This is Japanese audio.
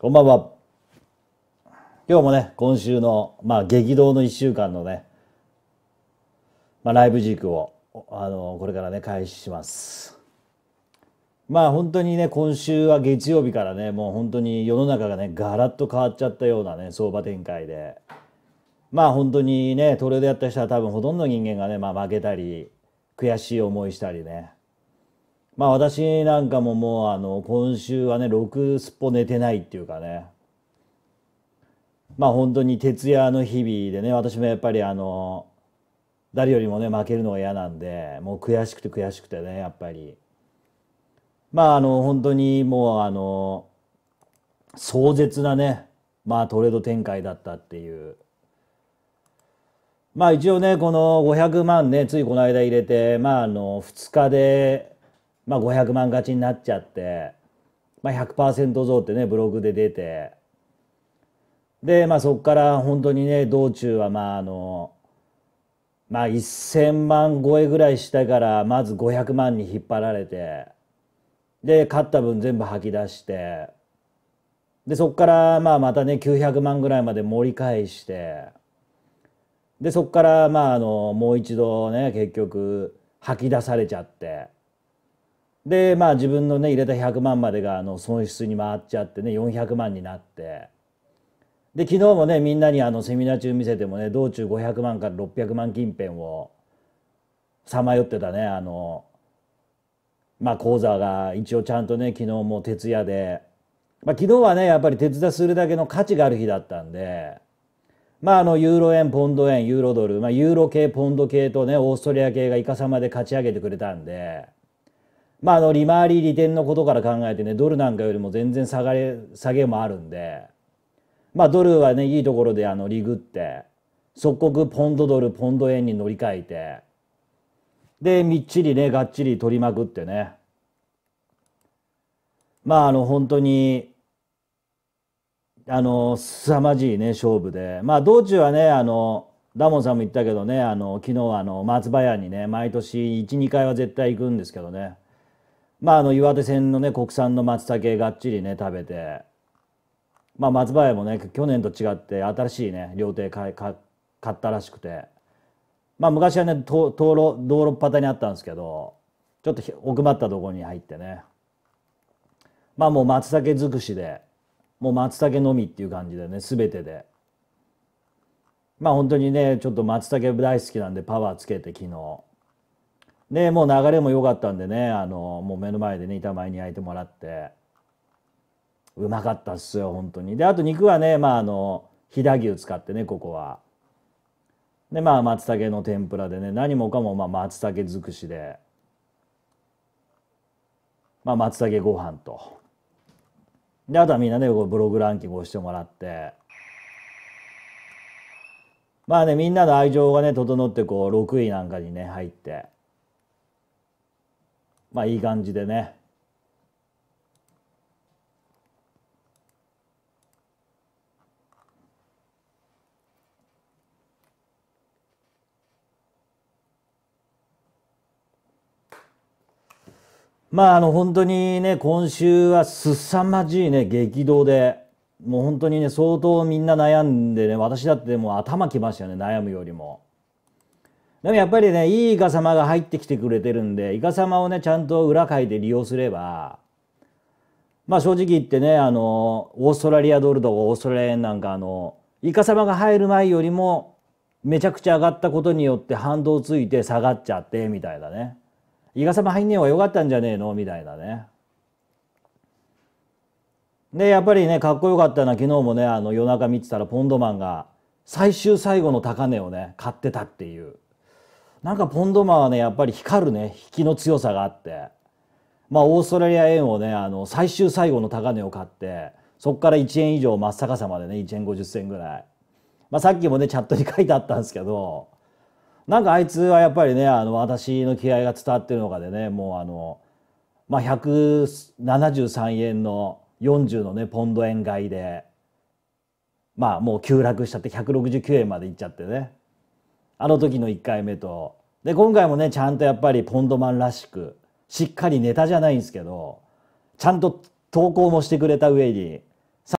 こんばんは。今日もね、今週の、まあ、激動の1週間のね、まあ、ライブ軸を、あの、これからね、開始します。まあ、本当にね、今週は月曜日からね、もう本当に世の中がね、ガラッと変わっちゃったようなね、相場展開で。まあ、本当にね、トレードやった人は多分ほとんど人間がね、まあ、負けたり、悔しい思いしたりね、まあ私なんかももうあの今週はね6すっぽ寝てないっていうかねまあ本当に徹夜の日々でね私もやっぱりあの誰よりもね負けるのが嫌なんでもう悔しくて悔しくてねやっぱりまああの本当にもうあの壮絶なねまあトレード展開だったっていうまあ一応ねこの500万ねついこの間入れてまああの2日でまあ、500万勝ちになっちゃって、まあ、100%増ってねブログで出てで、まあ、そこから本当にね道中はまああの、まあ、1,000万超えぐらいしたからまず500万に引っ張られてで勝った分全部吐き出してでそこからまあまたね900万ぐらいまで盛り返して。でそこからまああのもう一度ね結局吐き出されちゃってでまあ自分のね入れた100万までがあの損失に回っちゃってね400万になってで昨日もねみんなにあのセミナー中見せてもね道中500万から600万近辺をさまよってたねあのまあ講座が一応ちゃんとね昨日も徹夜で、まあ、昨日はねやっぱり手伝するだけの価値がある日だったんで。まあ、あのユーロ円、ポンド円、ユーロドル、まあ、ユーロ系、ポンド系とね、オーストリア系がいかさまで勝ち上げてくれたんで、まあ、あの利回り利点のことから考えてねドルなんかよりも全然下がれ下げもあるんで、まあ、ドルはねいいところであのリグって即刻ポンドドルポンド円に乗り換えてでみっちりねがっちり取りまくってねまああの本当にあの凄まじいね勝負でまあ道中はねあのダモンさんも言ったけどねあの昨日あの松葉屋にね毎年12回は絶対行くんですけどねまあ、あの岩手線のね国産の松茸がっちりね食べて、まあ、松葉屋もね去年と違って新しいね料亭買買ったらしくて、まあ、昔はね道路道路端にあったんですけどちょっと奥まったところに入ってねまあもう松茸尽くしでもう松茸のみっていう感じでね全てでまあ本当にねちょっと松茸大好きなんでパワーつけて昨日。でもう流れも良かったんでねあのもう目の前でね板前に焼いてもらってうまかったっすよ本当にであと肉はねまああの飛騨牛使ってねここはでまあ松茸の天ぷらでね何もかもまあ松茸尽くしでまあ松茸ご飯とであとはみんなねブログランキングをしてもらってまあねみんなの愛情がね整ってこう6位なんかにね入って。まあいい感じでねまああの本当にね今週は凄まじいね激動でもう本当にね相当みんな悩んでね私だってもう頭きましたよね悩むよりも。でもやっぱりねいいイカ様が入ってきてくれてるんでイカ様をねちゃんと裏いで利用すればまあ正直言ってねあのオーストラリアドルとかオーストラリア円なんかあのイカ様が入る前よりもめちゃくちゃ上がったことによって反動ついて下がっちゃってみたいなねイカ様入んねえ方が良かったんじゃねえのみたいなね。でやっぱりねかっこよかったのは昨日もねあの夜中見てたらポンドマンが最終最後の高値をね買ってたっていう。なんかポンドマはねやっぱり光るね引きの強さがあってまあオーストラリア円をねあの最終最後の高値を買ってそこから1円以上真っ逆さまでね1円50銭ぐらい、まあ、さっきもねチャットに書いてあったんですけどなんかあいつはやっぱりねあの私の気合が伝わってるのかでねもうあの、まあ、173円の40のねポンド円買いでまあもう急落しちゃって169円までいっちゃってねあの時の1回目とで今回もねちゃんとやっぱりポンドマンらしくしっかりネタじゃないんですけどちゃんと投稿もしてくれた上に